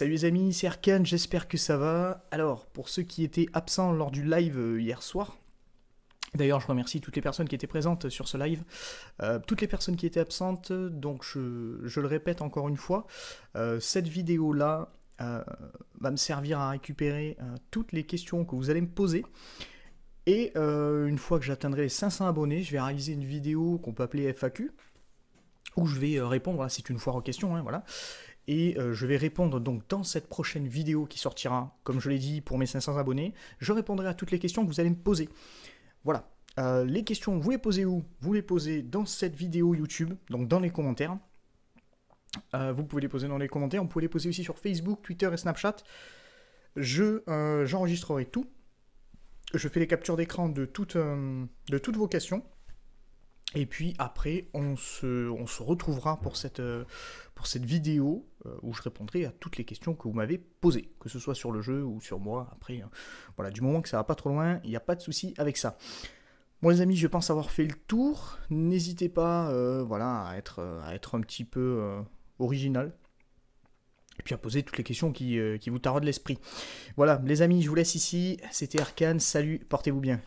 Salut les amis, c'est Arkane, j'espère que ça va. Alors, pour ceux qui étaient absents lors du live euh, hier soir, D'ailleurs, je remercie toutes les personnes qui étaient présentes sur ce live, euh, toutes les personnes qui étaient absentes. Donc, je, le répète encore une fois, euh, cette vidéo-là va me servir à récupérer toutes les questions que vous allez me poser. Et une fois que j'atteindrai les 500 abonnés, je vais réaliser une vidéo qu'on peut appeler FAQ, où je vais répondre, c'est une foire aux questions, hein, voilà et euh, je vais répondre donc dans cette prochaine vidéo qui sortira, comme je l'ai dit, pour mes 500 abonnés, je répondrai à toutes les questions que vous allez me poser. Voilà, euh, les questions, vous les posez où Vous les posez dans cette vidéo YouTube, donc dans les commentaires. Euh, vous pouvez les poser dans les commentaires, vous pouvez les poser aussi sur Facebook, Twitter et Snapchat. J'enregistrerai tout. Je fais les captures d'écran de, de toutes vos questions. Et puis après, on se, retrouvera pour cette, euh, vidéo euh, où je répondrai à toutes les questions que vous m'avez posées, que ce soit sur le jeu ou sur moi. Après, hein. voilà, du moment que ça va pas trop loin, il n'y a pas de souci avec ça. Bon les amis, je pense avoir fait le tour. N'hésitez pas, euh, voilà, à être, à être un petit peu original. Et puis à poser toutes les questions qui, vous taraudent l'esprit. Voilà, les amis, je vous laisse ici. C'était Arkane. Salut, portez-vous bien.